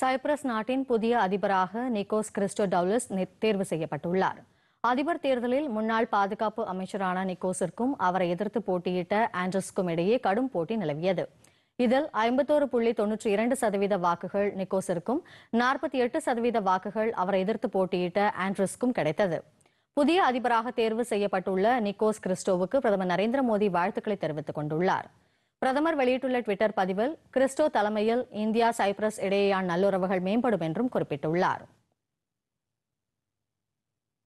Cyprus நாட்டின் புதிய அதிபராக நிக்கோஸ் கிறிஸ்டோ டவுலஸ் தேர்வு செய்யப்பட்டுள்ளார் அதிபர் தேர்தலில் முன்னாள் பாதுகாப்பு அமைச்சரான நிக்கோஸிற்கும் அவரை எதிர்த்து போட்டியிட்ட ஆண்ட்ரஸ்க்கும் இடையே கடும் போட்டி நிலவியது இதில் ஐம்பத்தோரு புள்ளி தொன்னூற்றி இரண்டு சதவீத வாக்குகள் நிக்கோஸிற்கும் நாற்பத்தி எட்டு சதவீத வாக்குகள் அவரை எதிர்த்து போட்டியிட்ட ஆண்ட்ரஸ்க்கும் கிடைத்தது புதிய அதிபராக தேர்வு செய்யப்பட்டுள்ள நிக்கோஸ் கிறிஸ்டோவுக்கு பிரதமர் நரேந்திர மோடி வாழ்த்துக்களை தெரிவித்துக் கொண்டுள்ளார் பிரதமர் வெளியிட்டுள்ள டுவிட்டர் பதிவில் கிறிஸ்டோ தலைமையில் இந்தியா சைப்ரஸ் இடையேயான நல்லுறவுகள் மேம்படும் என்றும் குறிப்பிட்டுள்ளார்